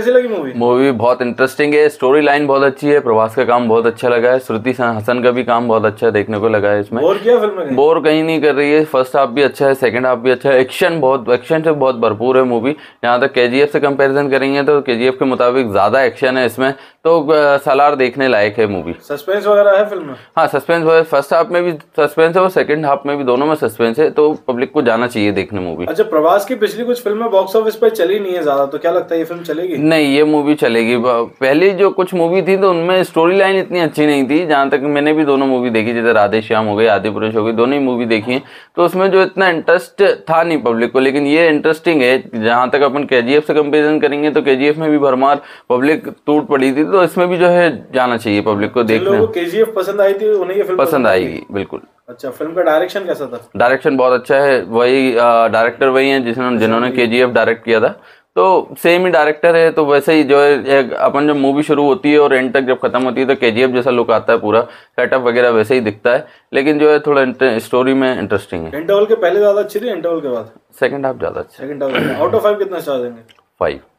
कैसी लगी movie movie बहुत इंटरेस्टिंग है स्टोरी लाइन बहुत अच्छी है प्रभास का काम बहुत अच्छा लगा है श्रुति हसन का भी काम बहुत अच्छा देखने को लगा है इसमें बोर किया फिल्म बोर कहीं नहीं कर रही है फर्स्ट हाफ भी अच्छा है सेकंड हाफ भी अच्छा है एक्शन बहुत एक्शन से बहुत भरपूर है मूवी यहाँ तक के से कंपेरिजन करेंगे तो के के मुताबिक ज़्यादा एक्शन है इसमें तो सलार देखने लायक है मूवी सस्पेंस वगैरह है फिल्म में हाँ सस्पेंस वगैरह फर्स्ट हाफ में भी सस्पेंस है और सेकंड हाफ में भी दोनों में सस्पेंस है तो पब्लिक को जाना चाहिए देखने मूवी अच्छा प्रभास की पिछली कुछ फिल्में बॉक्स ऑफिस पर चली नहीं है ज़्यादा तो क्या लगता है ये फिल्म चलेगी नहीं ये मूवी चलेगी पहली जो कुछ मूवी थी तो उनमें स्टोरी लाइन इतनी अच्छी नहीं थी जहाँ तक मैंने भी दोनों मूवी देखी जैसे राधे श्याम हो गई आदि पुरुष हो गई दोनों ही मूवी देखी हैं तो उसमें जो इतना इंटरेस्ट था नहीं पब्लिक को लेकिन ये इंटरेस्टिंग है जहाँ तक अपन के से कंपेरिजन करेंगे तो के में भी भरमार पब्लिक टूट पड़ी थी तो इसमें भी जो है जाना चाहिए पब्लिक को देखने के जी पसंद आई थी उन्हें ये पसंद आएगी बिल्कुल अच्छा फिल्म का डायरेक्शन कैसा था डायरेक्शन बहुत अच्छा है वही डायरेक्टर वही है जिसने अच्छा, जिन्होंने के जी डायरेक्ट किया था तो सेम ही डायरेक्टर है तो वैसे ही जो है अपन जब मूवी शुरू होती है और एंड तक जब ख़त्म होती है तो के जैसा लुक आता है पूरा सेटअप वगैरह वैसे ही दिखता है लेकिन जो है थोड़ा स्टोरी में इंटरेस्टिंग है इंटरवल के पहले ज़्यादा अच्छी थी इंटरवल के बाद सेकंड हाफ ज़्यादा अच्छा second half out of five कितना स्टार देंगे फाइव